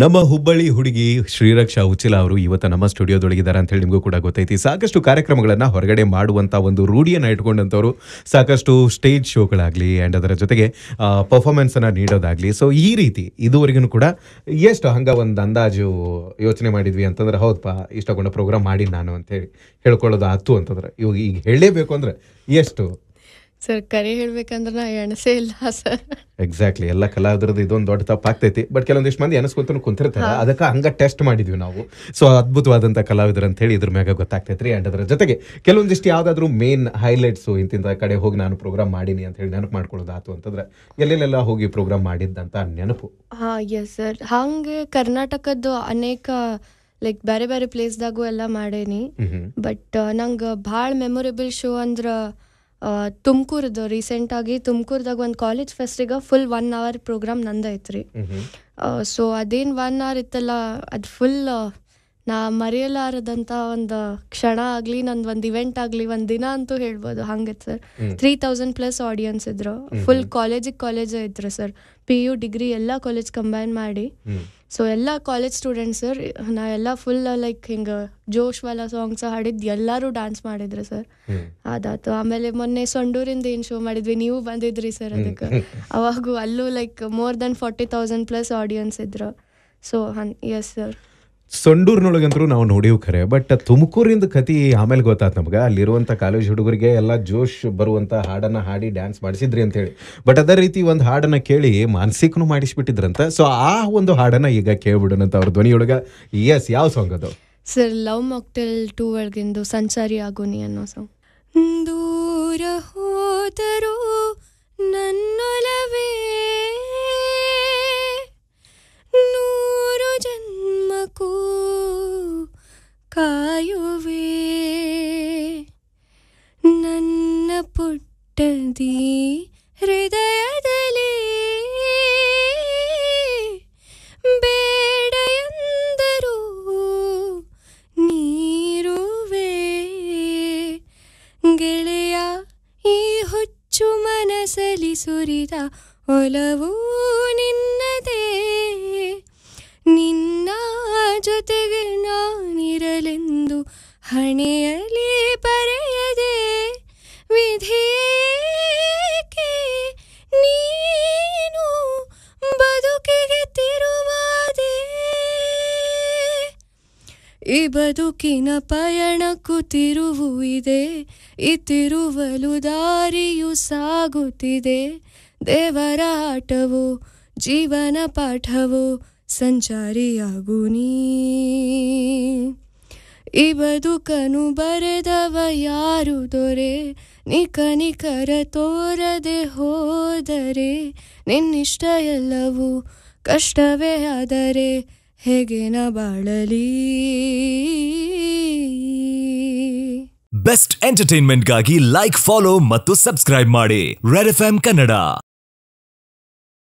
ನಮ್ಮ ಹುಬ್ಬಳ್ಳಿ ಹುಡುಗಿ ಶ್ರೀರಕ್ಷಾ ಉಚಿಲ ಅವರು ಇವತ್ತು ನಮ್ಮ ಸ್ಟುಡಿಯೋದೊಳಗಿದ್ದಾರೆ ಅಂತ ಹೇಳಿ ನಿಮಗೂ ಕೂಡ ಗೊತ್ತೈತಿ ಸಾಕಷ್ಟು ಕಾರ್ಯಕ್ರಮಗಳನ್ನು ಹೊರಗಡೆ ಮಾಡುವಂಥ ಒಂದು ರೂಢಿಯನ್ನು ಇಟ್ಕೊಂಡಂಥವ್ರು ಸಾಕಷ್ಟು ಸ್ಟೇಜ್ ಶೋಗಳಾಗಲಿ ಆ್ಯಂಡ್ ಅದರ ಜೊತೆಗೆ ಪರ್ಫಾರ್ಮೆನ್ಸನ್ನು ನೀಡೋದಾಗಲಿ ಸೊ ಈ ರೀತಿ ಇದುವರೆಗೂ ಕೂಡ ಎಷ್ಟು ಹಂಗೆ ಒಂದು ಅಂದಾಜು ಯೋಚನೆ ಮಾಡಿದ್ವಿ ಅಂತಂದ್ರೆ ಹೌದಪ್ಪ ಇಷ್ಟಗೊಂಡ ಪ್ರೋಗ್ರಾಮ್ ಮಾಡಿ ನಾನು ಅಂತೇಳಿ ಹೇಳ್ಕೊಳ್ಳೋದು ಆತು ಅಂತಂದ್ರೆ ಇವಾಗ ಈಗ ಹೇಳಲೇಬೇಕು ಅಂದರೆ ಎಷ್ಟು ಸರ್ ಕರೆ ಹೇಳ್ಬೇಕಂದ್ರೆ ನಾ ಎಣಸೇ ಇಲ್ಲ ಸರ್ ಎಕ್ಸಾಕ್ಟ್ಲಿ ಎಲ್ಲ ಕಲಾವಿದ್ರದ್ದು ಇದೊಂದು ದೊಡ್ಡ ತಪ್ಪು ಆಗ್ತೈತಿ ಬಟ್ ಕೆಲವೊಂದಿಷ್ಟು ಮಂದಿ ಎನಸ್ಕೊಂತ ಕುಂತಿರ್ತಾರೆ ಅದಕ್ಕೆ ಹಂಗ ಟೆಸ್ಟ್ ಮಾಡಿದ್ವಿ ನಾವು ಸೊ ಅದ್ಭುತವಾದಂಥ ಕಲಾವಿದ್ರ ಅಂತ ಹೇಳಿ ಇದ್ರ ಮ್ಯಾಗ ಗೊತ್ತಾಗ್ತೈತಿ ಅಂಡ್ ಅದರ ಜೊತೆಗೆ ಕೆಲವೊಂದಿಷ್ಟು ಯಾವ್ದಾದ್ರು ಮೇನ್ ಹೈಲೈಟ್ಸು ಇಂತಿಂತ ಕಡೆ ಹೋಗಿ ನಾನು ಪ್ರೋಗ್ರಾಮ್ ಮಾಡೀನಿ ಅಂತ ಹೇಳಿ ನೆನಪು ಮಾಡ್ಕೊಳ್ಳೋದಾತು ಅಂತಂದ್ರೆ ಎಲ್ಲೆಲ್ಲೆಲ್ಲ ಹೋಗಿ ಪ್ರೋಗ್ರಾಮ್ ಮಾಡಿದ್ದಂತ ನೆನಪು ಹಾಂ ಎಸ್ ಸರ್ ಹಂಗೆ ಕರ್ನಾಟಕದ್ದು ಅನೇಕ ಲೈಕ್ ಬೇರೆ ಬೇರೆ ಪ್ಲೇಸ್ದಾಗೂ ಎಲ್ಲ ಮಾಡೇನಿ ಬಟ್ ನಂಗೆ ಭಾಳ ಮೆಮೊರೇಬಲ್ ಶೋ ಅಂದ್ರೆ ತುಮಕೂರದು ರೀಸೆಂಟಾಗಿ ತುಮಕೂರ್ದಾಗ ಒಂದು ಕಾಲೇಜ್ ಫೆಸ್ಟಿಗೆ ಫುಲ್ ಒನ್ ಅವರ್ ಪ್ರೋಗ್ರಾಮ್ ನಂದೈತ್ರಿ ಐತ್ರಿ ಸೊ ಅದೇನು ಒನ್ ಅವರ್ ಇತ್ತಲ್ಲ ಅದು ಫುಲ್ ನಾ ಮರೆಯಲಾರದಂಥ ಒಂದು ಕ್ಷಣ ಆಗಲಿ ನಂದು ಒಂದು ಇವೆಂಟ್ ಆಗಲಿ ಒಂದು ದಿನ ಅಂತೂ ಹೇಳ್ಬೋದು ಹಾಗೆ sir three thousand plus audience ಇದ್ರು ಫುಲ್ ಕಾಲೇಜಿಗೆ ಕಾಲೇಜ್ ಇದ್ರು ಸರ್ ಪಿ ಯು ಡಿಗ್ರಿ ಎಲ್ಲ ಕಾಲೇಜ್ ಕಂಬೈನ್ ಮಾಡಿ ಸೊ ಎಲ್ಲ ಕಾಲೇಜ್ ಸ್ಟೂಡೆಂಟ್ಸ್ ಸರ್ ನಾ ಎಲ್ಲ ಫುಲ್ ಲೈಕ್ ಹಿಂಗೆ ವಾಲ ಸಾಂಗ್ಸ್ ಹಾಡಿದ್ದು ಎಲ್ಲರೂ ಡ್ಯಾನ್ಸ್ ಮಾಡಿದ್ರು ಸರ್ ಅದಾತು ಆಮೇಲೆ ಮೊನ್ನೆ ಸೊಂಡೂರಿಂದ ಏನು ಶೋ ಮಾಡಿದ್ವಿ ನೀವು ಬಂದಿದ್ರಿ ಸರ್ ಅದಕ್ಕೆ ಅವಾಗೂ ಅಲ್ಲೂ like more than forty thousand plus audience ಇದ್ರು ಸೊ ಹನ್ ಎಸ್ ಸರ್ ಸಂಡೂರ್ನೊಳಗಂತರೂ ನಾವು ನೋಡೀವಿ ಖರೆ ಬಟ್ ತುಮಕೂರಿಂದ ಕತಿ ಆಮೇಲೆ ಗೊತ್ತಾಯ್ತು ನಮ್ಗೆ ಅಲ್ಲಿರುವಂಥ ಕಾಲೇಜ್ ಹುಡುಗರಿಗೆ ಎಲ್ಲ ಜೋಶ್ ಬರುವಂಥ ಹಾಡನ್ನು ಹಾಡಿ ಡ್ಯಾನ್ಸ್ ಮಾಡಿಸಿದ್ರಿ ಅಂತೇಳಿ ಬಟ್ ಅದೇ ರೀತಿ ಒಂದು ಹಾಡನ್ನು ಕೇಳಿ ಮಾನಸಿಕನು ಮಾಡಿಸ್ಬಿಟ್ಟಿದ್ರಂತ ಸೊ ಆ ಒಂದು ಹಾಡನ್ನು ಈಗ ಅಂತ ಅವ್ರ ಧ್ವನಿಯೊಳಗ ಎಸ್ ಯಾವ ಸಾಂಗ್ ಅದು ಸರ್ ಲವ್ ಮಾಕ್ಟೆಲ್ ಟೂ ಒಳಗಿಂದು ಸಂಚಾರಿ ಆಗೋನಿ ಅನ್ನೋ ಸಾಂಗ್ ದೂರ ಹೋದರೂ ನನ್ನೊಲವೇ ಕಾಯುವೆ ನನ್ನ ಪುಟ್ಟದಿ ಹೃದಯದಲ್ಲಿ ಬೇಡ ಎಂದರೂ ನೀರುವೆ ಗೆಳೆಯ ಈ ಹುಚ್ಚು ಮನಸಲಿ ಸುರಿದ ಒಲವು ನಿನ್ನದೇ ಈ ಬದುಕಿನ ಪಯಣಕ್ಕೂ ತಿರುವು ಇದೆ ಈ ದಾರಿಯು ಸಾಗುತ್ತಿದೆ ದೇವರ ಆಟವು ಜೀವನ ಪಾಠವು ಸಂಚಾರಿಯಾಗು ನೀ ಈ ಬದುಕನು ಬರೆದವ ಯಾರು ದೊರೆ ನಿಕನಿಕರ ತೋರದೆ ಹೋದರೆ ನಿನ್ನಿಷ್ಟ ಎಲ್ಲವೂ ಕಷ್ಟವೇ ಆದರೆ ಹೇಗೆ ಬಾಳಲಿ ಬೆಸ್ಟ್ ಎಂಟರ್ಟೈನ್ಮೆಂಟ್ಗಾಗಿ ಲೈಕ್ ಫಾಲೋ ಮತ್ತು ಸಬ್ಸ್ಕ್ರೈಬ್ ಮಾಡಿ ರೆಡ್ ಎಫ್ ಎಂ ಕನ್ನಡ